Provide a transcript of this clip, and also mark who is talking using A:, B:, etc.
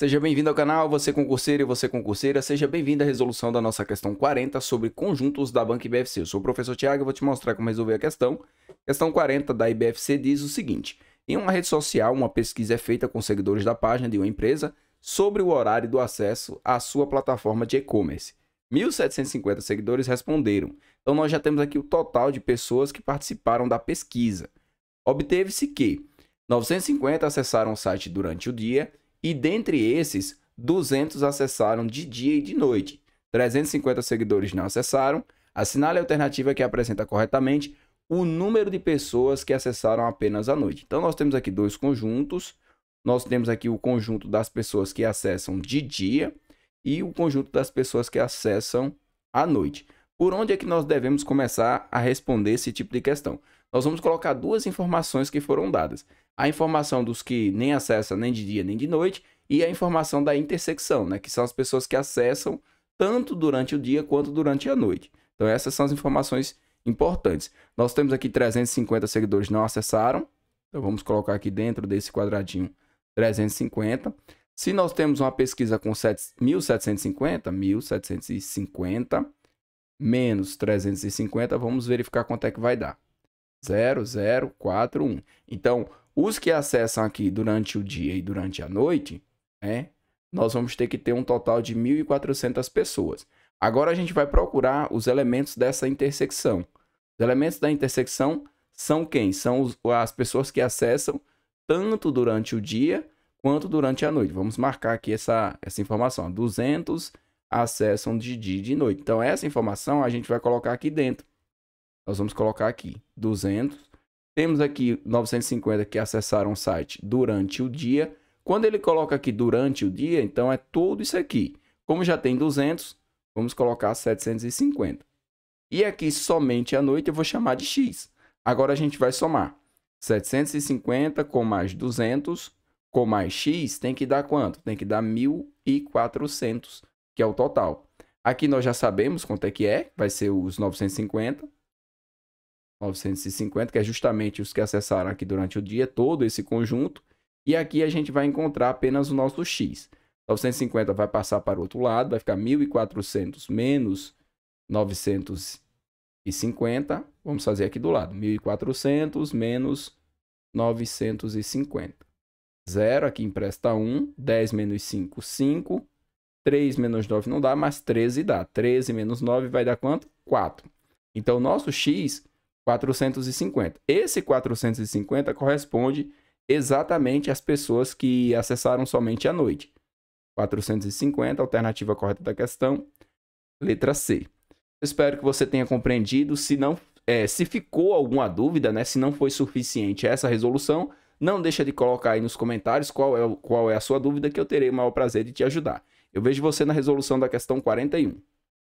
A: Seja bem-vindo ao canal, você concurseiro e você concurseira, seja bem-vindo à resolução da nossa questão 40 sobre conjuntos da banca IBFC. Eu sou o professor Tiago e vou te mostrar como resolver a questão. Questão 40 da IBFC diz o seguinte: Em uma rede social, uma pesquisa é feita com seguidores da página de uma empresa sobre o horário do acesso à sua plataforma de e-commerce. 1.750 seguidores responderam. Então nós já temos aqui o total de pessoas que participaram da pesquisa. Obteve-se que 950 acessaram o site durante o dia, e dentre esses, 200 acessaram de dia e de noite. 350 seguidores não acessaram. Assinale a alternativa que apresenta corretamente o número de pessoas que acessaram apenas à noite. Então nós temos aqui dois conjuntos. Nós temos aqui o conjunto das pessoas que acessam de dia e o conjunto das pessoas que acessam à noite. Por onde é que nós devemos começar a responder esse tipo de questão? nós vamos colocar duas informações que foram dadas. A informação dos que nem acessam nem de dia nem de noite e a informação da intersecção, né, que são as pessoas que acessam tanto durante o dia quanto durante a noite. Então essas são as informações importantes. Nós temos aqui 350 seguidores não acessaram. Então vamos colocar aqui dentro desse quadradinho 350. Se nós temos uma pesquisa com 1750, 1750 menos 350, vamos verificar quanto é que vai dar. 0041. Então, os que acessam aqui durante o dia e durante a noite, né, nós vamos ter que ter um total de 1.400 pessoas. Agora a gente vai procurar os elementos dessa intersecção. Os elementos da intersecção são quem? São os, as pessoas que acessam tanto durante o dia quanto durante a noite. Vamos marcar aqui essa, essa informação. 200 acessam de dia e de noite. Então, essa informação a gente vai colocar aqui dentro. Nós vamos colocar aqui 200. Temos aqui 950 que acessaram o site durante o dia. Quando ele coloca aqui durante o dia, então é tudo isso aqui. Como já tem 200, vamos colocar 750. E aqui somente à noite eu vou chamar de x. Agora a gente vai somar. 750 com mais 200 com mais x tem que dar quanto? Tem que dar 1.400, que é o total. Aqui nós já sabemos quanto é que é, vai ser os 950. 950, que é justamente os que acessaram aqui durante o dia todo esse conjunto. E aqui a gente vai encontrar apenas o nosso x. 950 vai passar para o outro lado, vai ficar 1.400 menos 950. Vamos fazer aqui do lado, 1.400 menos 950. 0 aqui empresta 1, 10 menos 5, 5. 3 menos 9 não dá, mas 13 dá. 13 menos 9 vai dar quanto? 4. Então, o nosso x 450. Esse 450 corresponde exatamente às pessoas que acessaram somente à noite. 450, alternativa correta da questão, letra C. Espero que você tenha compreendido. Se não, é, se ficou alguma dúvida, né, se não foi suficiente essa resolução, não deixa de colocar aí nos comentários qual é, qual é a sua dúvida que eu terei o maior prazer de te ajudar. Eu vejo você na resolução da questão 41.